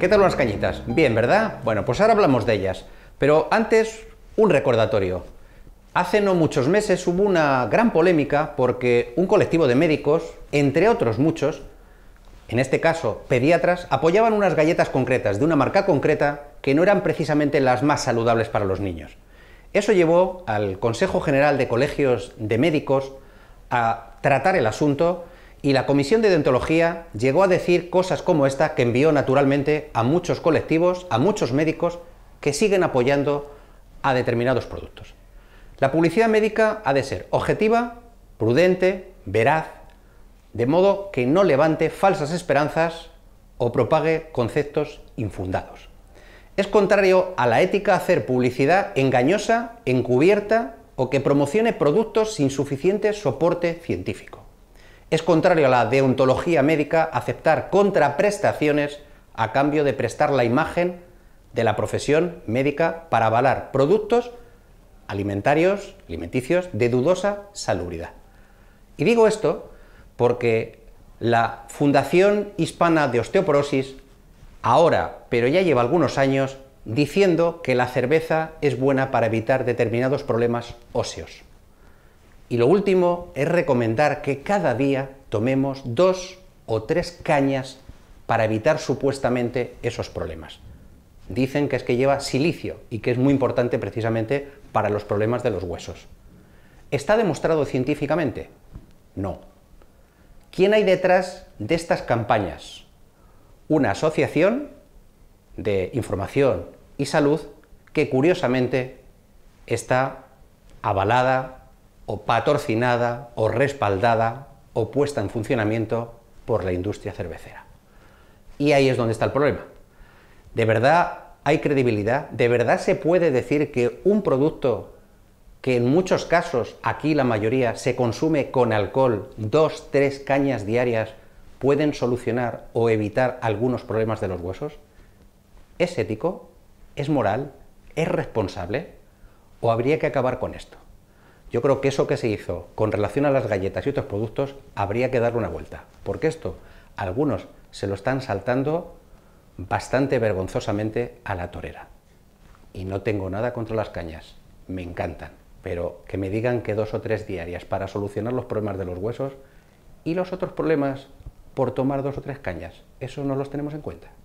¿Qué tal unas cañitas? Bien, ¿verdad? Bueno, pues ahora hablamos de ellas. Pero antes, un recordatorio. Hace no muchos meses hubo una gran polémica porque un colectivo de médicos, entre otros muchos, en este caso pediatras, apoyaban unas galletas concretas de una marca concreta que no eran precisamente las más saludables para los niños. Eso llevó al Consejo General de Colegios de Médicos a tratar el asunto y la Comisión de Dentología llegó a decir cosas como esta que envió naturalmente a muchos colectivos, a muchos médicos que siguen apoyando a determinados productos. La publicidad médica ha de ser objetiva, prudente, veraz, de modo que no levante falsas esperanzas o propague conceptos infundados. Es contrario a la ética hacer publicidad engañosa, encubierta que promocione productos sin suficiente soporte científico. Es contrario a la deontología médica aceptar contraprestaciones a cambio de prestar la imagen de la profesión médica para avalar productos alimentarios, alimenticios de dudosa salubridad. Y digo esto porque la Fundación Hispana de Osteoporosis ahora, pero ya lleva algunos años, diciendo que la cerveza es buena para evitar determinados problemas óseos. Y lo último es recomendar que cada día tomemos dos o tres cañas para evitar supuestamente esos problemas. Dicen que es que lleva silicio y que es muy importante precisamente para los problemas de los huesos. ¿Está demostrado científicamente? No. ¿Quién hay detrás de estas campañas? Una asociación de información y salud que curiosamente está avalada o patrocinada o respaldada o puesta en funcionamiento por la industria cervecera. Y ahí es donde está el problema. ¿De verdad hay credibilidad? ¿De verdad se puede decir que un producto que en muchos casos, aquí la mayoría, se consume con alcohol, dos, tres cañas diarias, pueden solucionar o evitar algunos problemas de los huesos? ¿Es ético? ¿Es moral? ¿Es responsable? ¿O habría que acabar con esto? Yo creo que eso que se hizo con relación a las galletas y otros productos habría que darle una vuelta, porque esto algunos se lo están saltando bastante vergonzosamente a la torera. Y no tengo nada contra las cañas, me encantan, pero que me digan que dos o tres diarias para solucionar los problemas de los huesos y los otros problemas por tomar dos o tres cañas, eso no los tenemos en cuenta.